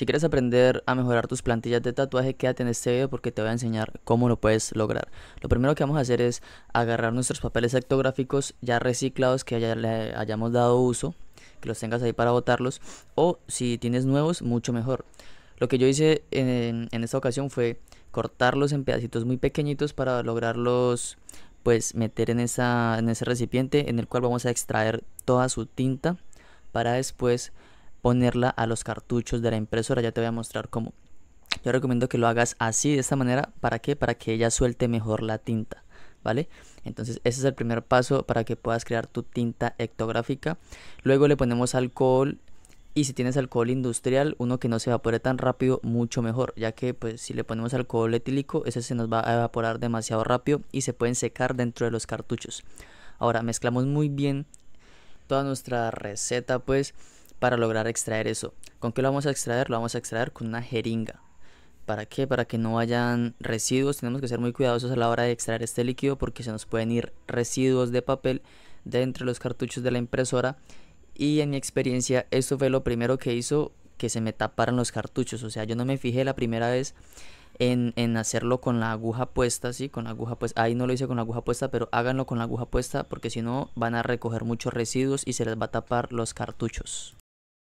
Si quieres aprender a mejorar tus plantillas de tatuaje, quédate en este video porque te voy a enseñar cómo lo puedes lograr. Lo primero que vamos a hacer es agarrar nuestros papeles actográficos ya reciclados que le hayamos dado uso, que los tengas ahí para botarlos, o si tienes nuevos, mucho mejor. Lo que yo hice en, esta ocasión fue cortarlos en pedacitos muy pequeñitos para lograrlos pues meter en, esa, en ese recipiente en el cual vamos a extraer toda su tinta para después ponerla a los cartuchos de la impresora. Ya te voy a mostrar cómo. Yo recomiendo que lo hagas así, de esta manera. ¿Para que Para que ella suelte mejor la tinta. ¿Vale? Entonces ese es el primer paso para que puedas crear tu tinta hectográfica. Luego le ponemos alcohol y si tienes alcohol industrial, uno que no se evapore tan rápido, mucho mejor, ya que pues si le ponemos alcohol etílico, ese se nos va a evaporar demasiado rápido y se pueden secar dentro de los cartuchos. Ahora mezclamos muy bien toda nuestra receta, pues para lograr extraer eso. ¿Con qué lo vamos a extraer? Lo vamos a extraer con una jeringa. ¿Para qué? Para que no hayan residuos. Tenemos que ser muy cuidadosos a la hora de extraer este líquido porque se nos pueden ir residuos de papel de entre los cartuchos de la impresora. Y en mi experiencia esto fue lo primero que hizo que se me taparan los cartuchos. O sea, yo no me fijé la primera vez en, hacerlo con la aguja puesta, Con la aguja puesta. Ahí no lo hice con la aguja puesta, pero háganlo con la aguja puesta porque si no van a recoger muchos residuos y se les va a tapar los cartuchos.